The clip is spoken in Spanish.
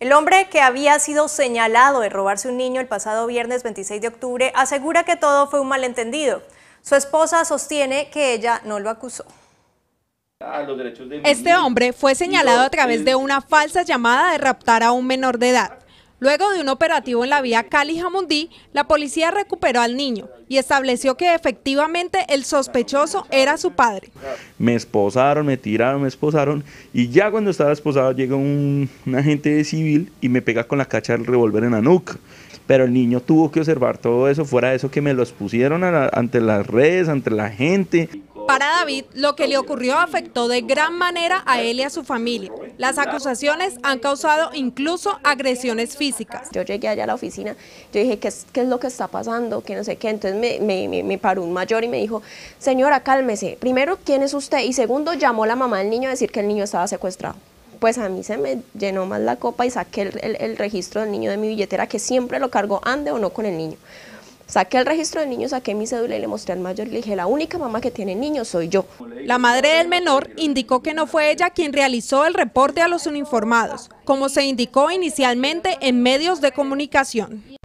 El hombre que había sido señalado de robarse un niño el pasado viernes 26 de octubre asegura que todo fue un malentendido. Su esposa sostiene que ella no lo acusó. Ah, este hombre fue señalado a través de una falsa llamada de raptar a un menor de edad. Luego de un operativo en la vía Cali-Jamundí, la policía recuperó al niño y estableció que efectivamente el sospechoso era su padre. Me esposaron, me tiraron, me esposaron y ya cuando estaba esposado llega un, agente civil y me pega con la cacha del revólver en la nuca. Pero el niño tuvo que observar todo eso, fuera de eso que me lo expusieron ante las redes, ante la gente. Para David, lo que le ocurrió afectó de gran manera a él y a su familia. Las acusaciones han causado incluso agresiones físicas. Yo llegué allá a la oficina, yo dije, ¿qué es, lo que está pasando? Que no sé qué. Entonces me, paró un mayor y me dijo, señora, cálmese. Primero, ¿quién es usted? Y segundo, llamó la mamá del niño a decir que el niño estaba secuestrado. Pues a mí se me llenó más la copa y saqué el registro del niño de mi billetera, que siempre lo cargo ande o no con el niño. Saqué el registro de niños, saqué mi cédula y le mostré al mayor y le dije, la única mamá que tiene niños soy yo. La madre del menor indicó que no fue ella quien realizó el reporte a los uniformados, como se indicó inicialmente en medios de comunicación.